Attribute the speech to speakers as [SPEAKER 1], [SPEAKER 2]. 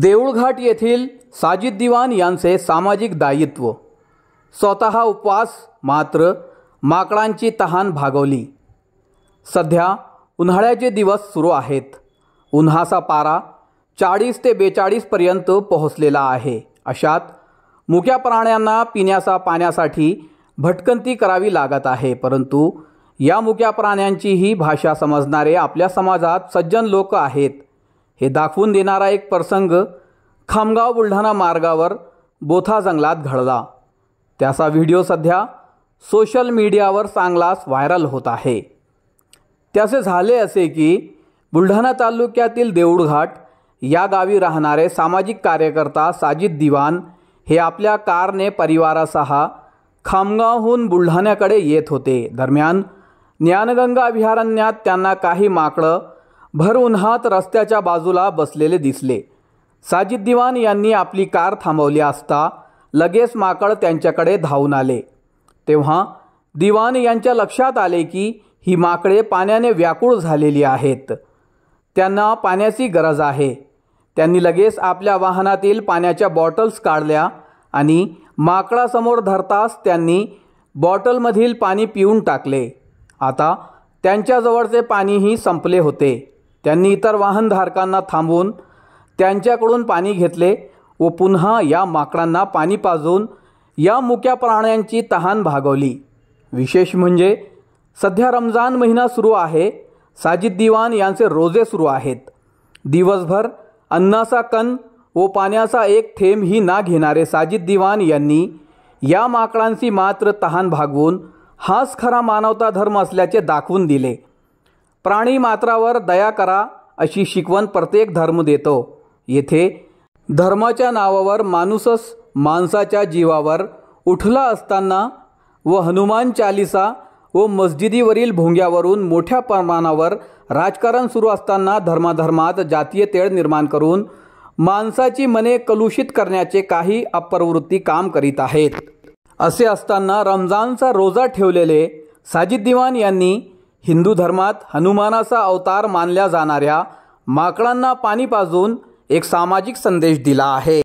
[SPEAKER 1] देऊळघाट येथील साजिद दिवान यांचे सामाजिक दायित्व स्वतः उपवास मात्र माकडांची तहान भागवली सध्या उन्हाळ्याचे दिवस सुरू आहेत उन्हाचा पारा चाळीस ते बेचाळीसपर्यंत पोहोचलेला आहे अशात मुक्या प्राण्यांना पिण्याचा पाण्यासाठी भटकंती करावी लागत आहे परंतु या मुक्या प्राण्यांचीही भाषा समजणारे आपल्या समाजात सज्जन लोक आहेत हे दाखवून देणारा एक प्रसंग खामगाव बुलढाणा मार्गावर बोथा जंगलात घडला त्याचा व्हिडिओ सध्या सोशल मीडियावर चांगलाच व्हायरल होत आहे त्याचे झाले असे की बुलढाणा तालुक्यातील देऊळघाट या गावी राहणारे सामाजिक कार्यकर्ता साजिद दिवान हे आपल्या कारने परिवारासह खामगावहून बुलढाण्याकडे येत होते दरम्यान ज्ञानगंगा अभयारण्यात त्यांना काही माकडं भर उन्हात रस्त्याच्या बाजूला बसलेले दिसले साजिद दिवान यांनी आपली कार थांबवली असता लगेच माकड त्यांच्याकडे धावून आले तेव्हा दिवान यांच्या लक्षात आले की ही माकडे पाण्याने व्याकुळ झालेली आहेत त्यांना पाण्याची गरज आहे त्यांनी लगेच आपल्या वाहनातील पाण्याच्या बॉटल्स काढल्या आणि माकडासमोर धरताच त्यांनी बॉटलमधील पाणी पिऊन टाकले आता त्यांच्याजवळचे पाणीही संपले होते त्यांनी इतर वाहनधारकांना थांबवून त्यांच्याकडून पाणी घेतले व पुन्हा या माकडांना पाणी पाजून या मुक्या प्राण्यांची तहान भागवली विशेष म्हणजे सध्या रमजान महिना सुरू आहे साजिद दिवान यांचे रोजे सुरू आहेत दिवसभर अन्नाचा कण व पाण्याचा एक थेंबही ना घेणारे साजिद दिवान यांनी या माकडांची मात्र तहान भागवून हाच खरा मानवता धर्म असल्याचे दाखवून दिले प्राणी मात्रावर दया करा अशी शिकवण प्रत्येक धर्म देतो येथे धर्माच्या नावावर माणूसच माणसाच्या जीवावर उठला असताना व हनुमान चालिसा व मस्जिदीवरील भोंग्यावरून मोठ्या प्रमाणावर राजकारण सुरू असताना धर्माधर्मात जातीय तेळ निर्माण करून माणसाची मने कलुषित करण्याचे काही अप्रवृत्ती काम करीत आहेत असे असताना रमजानचा रोजा ठेवलेले साजिद दिवान यांनी हिंदू धर्मात हनुमानाचा अवतार मानल्या जाणाऱ्या माकडांना पाणी पाजून एक सामाजिक संदेश दिला आहे